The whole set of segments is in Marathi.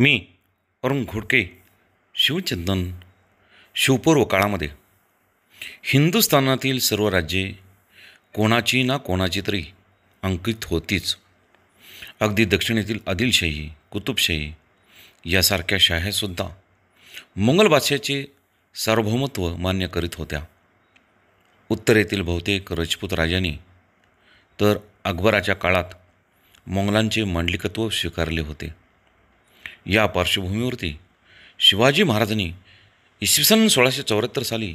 मी अरुण घोडके शिवचंदन शिवपूर्व काळामध्ये हिंदुस्थानातील सर्व राज्ये कोणाची ना कोणाची तरी अंकित होतीच अगदी दक्षिणेतील आदिलशाही कुतुबशाही यासारख्या शाह्यासुद्धा मंगल भाषेचे सार्वभौमत्व मान्य करीत होत्या उत्तरेतील बहुतेक रजपूत राजांनी तर अकबराच्या काळात मोंगलांचे मांडलिकत्व स्वीकारले होते या पार्श्वभूमीवरती शिवाजी महाराजांनी इसवी सन सोळाशे चौऱ्याहत्तर साली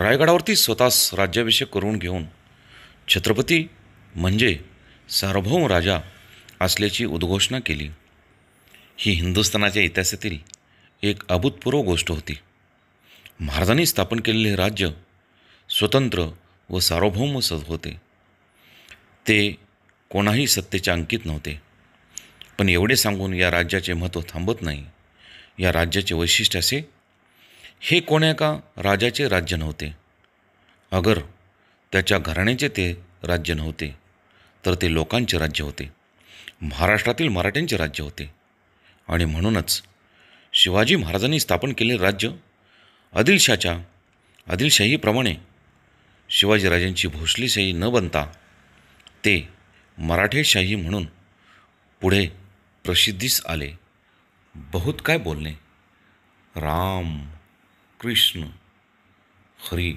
रायगडावरती स्वतःस राज्याभिषेक करून घेऊन छत्रपती म्हणजे सार्वभौम राजा असल्याची उद्घोषणा केली ही हिंदुस्थानाच्या इतिहासातील एक अभूतपूर्व गोष्ट होती महाराजांनी स्थापन केलेले राज्य स्वतंत्र व सार्वभौम होते ते कोणाही सत्तेच्या अंकित नव्हते पण एवढे सांगून या राज्याचे महत्त्व थांबत नाही या राज्याचे वैशिष्ट्य असे हे कोण्या का राजाचे राज्य नव्हते अगर त्याच्या घराण्याचे ते राज्य नव्हते तर ते लोकांचे राज्य होते महाराष्ट्रातील मराठ्यांचे राज्य होते आणि म्हणूनच शिवाजी महाराजांनी स्थापन केलेले राज्य आदिलशाच्या आदिलशाहीप्रमाणे शिवाजीराजांची भोसलेशाही न बनता ते मराठेशाही म्हणून पुढे प्रसिद्धीस आले बहुत काय बोलणे राम कृष्ण हरी